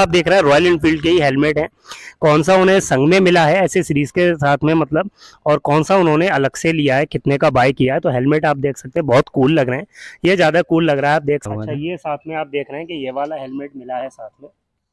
आप देख रहे हैं रॉयल इनफील्ड के ही हेलमेट है कौन सा उन्हें संग में मिला है ऐसे सीरीज़ के साथ में मतलब और कौन सा उन्होंने अलग से लिया है कितने का बाय किया है तो हेलमेट आप देख सकते हैं बहुत कूल लग रहे हैं ये ज़्यादा कूल लग रहा है आप देख सकते हैं अच्छा, ये साथ में आप देख रहे हैं कि ये वाला हेलमेट मिला है साथ में